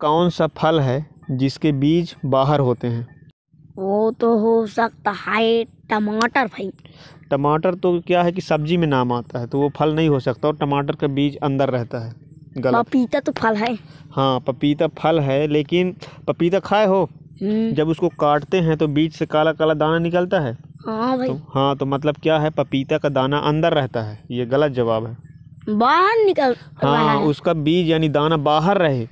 कौन सा फल है जिसके बीज बाहर होते हैं वो तो हो सकता है टमाटर भाई टमाटर तो क्या है कि सब्जी में नाम आता है तो वो फल नहीं हो सकता और टमाटर का बीज अंदर रहता है गलत पपीता तो फल है हाँ पपीता फल है लेकिन पपीता खाए हो हम्म। जब उसको काटते हैं तो बीज से काला काला दाना निकलता है हाँ भाई तो, हाँ तो मतलब क्या है पपीता का दाना अंदर रहता है ये गलत जवाब है बाहर निकल हाँ उसका बीज यानी दाना बाहर रहे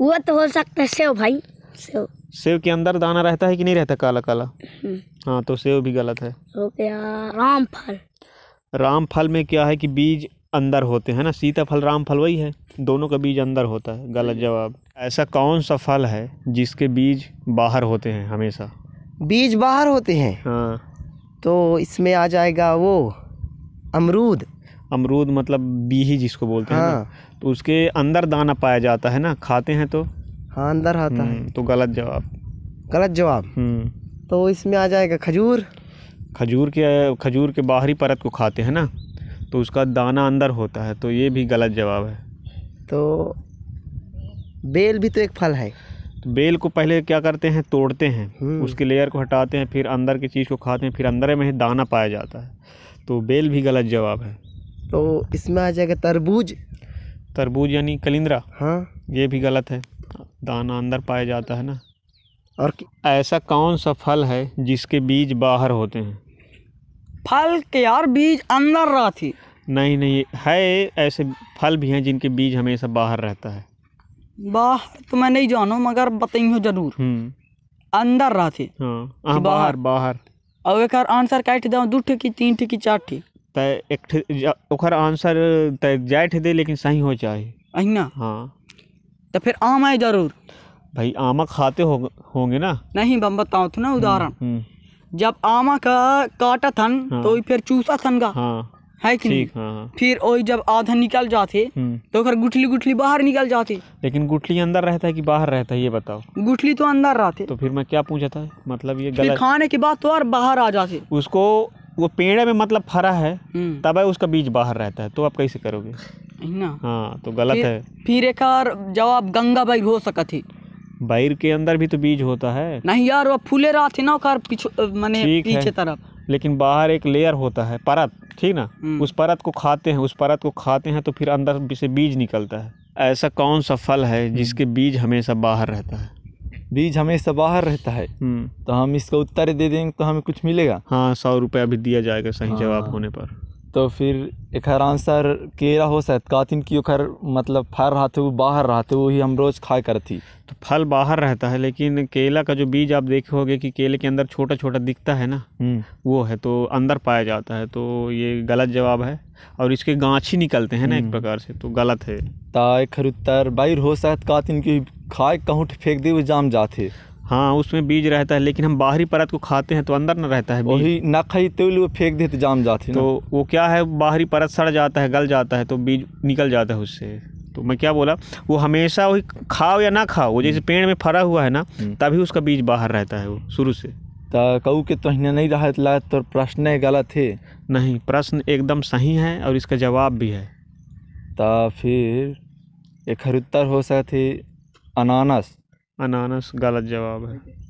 वो तो हो सकता है सेव भाई सेव सेव के अंदर दाना रहता है कि नहीं रहता काला काला हम्म। हाँ तो सेव भी गलत है हो गया राम फल राम फल में क्या है कि बीज अंदर होते हैं ना सीताफल राम फल वही है दोनों का बीज अंदर होता है गलत जवाब ऐसा कौन सा फल है जिसके बीज बाहर होते हैं हमेशा बीज बाहर होते हैं हाँ तो इसमें आ जाएगा वो अमरूद अमरूद मतलब बीही जिसको बोलते हाँ। हैं तो उसके अंदर दाना पाया जाता है ना खाते हैं तो हाँ अंदर आता है हम्म, तो गलत जवाब गलत जवाब हम्म। तो इसमें आ जाएगा खजूर खजूर के खजूर के बाहरी परत को खाते हैं ना तो उसका दाना अंदर होता है तो ये भी गलत जवाब है तो बेल भी तो एक फल है तो बेल को पहले क्या करते हैं तोड़ते हैं हम्म। उसके लेयर को हटाते हैं फिर अंदर की चीज़ को खाते हैं फिर अंदर में ही दाना पाया जाता है तो बेल भी गलत जवाब है तो इसमें आ जाएगा तरबूज तरबूज यानी कलिंद्रा हाँ ये भी गलत है दाना अंदर पाया जाता है ना और ऐसा कौन सा फल है जिसके बीज बाहर होते हैं फल के यार बीज अंदर रहा थी नहीं नहीं है ऐसे फल भी हैं जिनके बीज हमेशा बाहर रहता है बाहर तो मैं नहीं जानू मगर बताइयो जरूर हम्म। अंदर रहा थी हाँ, हाँ बाहर बाहर और एक आंसर कैट दो दो की तीन ठी की चार ठीक तर आंसर तो जाठ दे लेकिन सही हो जाए अहिना हाँ तो फिर आम है जरूर भाई आमा खाते हो, होंगे ना नहीं बम बताओ थे तो ना हम्म, उदाहरण हम्म। जब आमा का काटा थन हाँ। तो फिर चूसा थन का हाँ। है कि नहीं हाँ, हाँ। फिर वो जब आधा निकल जाते हम्म। तो फिर गुठली गुठली बाहर निकल जाती लेकिन गुठली अंदर रहता है कि बाहर रहता है ये बताओ गुठली तो अंदर रहते तो फिर मैं क्या पूछा था मतलब ये गलत खाने के बाद तो और बाहर आ जाते उसको वो पेड़ में मतलब फरा है हम्म। तब है उसका बीज बाहर रहता है तो आप कैसे करोगे ना हाँ तो गलत फिर, है फिर एक बार जवाब गंगा बैर हो सका थी बैर के अंदर भी तो बीज होता है नहीं यार वो फूले रहा थे ना ओकर माने पीछे तरफ लेकिन बाहर एक लेयर होता है परत ठीक ना हम्म। उस परत को खाते हैं उस परत को खाते हैं तो फिर अंदर से बीज निकलता है ऐसा कौन सा फल है जिसके हम्म। बीज हमेशा बाहर रहता है बीज हमेशा बाहर रहता है हम्म। तो हम इसका उत्तर दे देंगे तो हमें कुछ मिलेगा हाँ सौ रुपया भी दिया जाएगा सही हाँ। जवाब होने पर तो फिर एक हर आंसर केरा हो सकता कातिन की उखर मतलब फल रहा थे वो बाहर रहा थे वो ही हम रोज़ खाए करती तो फल बाहर रहता है लेकिन केला का जो बीज आप देखे होगे कि केले के अंदर छोटा छोटा दिखता है ना हम्म। वो है तो अंदर पाया जाता है तो ये गलत जवाब है और इसके गाछ ही निकलते हैं ना एक हम्म। प्रकार से तो गलत है ता एक उत्तर बाहर हो सकता कातिन की खाए कहूँ फेंक दे वो जाम जाते हाँ उसमें बीज रहता है लेकिन हम बाहरी परत को खाते हैं तो अंदर ना रहता है वही ना खाई तो वो फेंक देते तो जाम जाते तो वो क्या है बाहरी परत सड़ जाता है गल जाता है तो बीज निकल जाता है उससे तो मैं क्या बोला वो हमेशा वही खाओ या ना खाओ वो जैसे हम्म। पेड़ में फरा हुआ है ना हम्म। तभी उसका बीज बाहर रहता है वो शुरू से तो कहूँ के तुहने नहीं रहा तो, तो प्रश्न गलत है नहीं प्रश्न एकदम सही है और इसका जवाब भी है तो फिर एक उत्तर हो सकते अनानास अनानास गलत जवाब है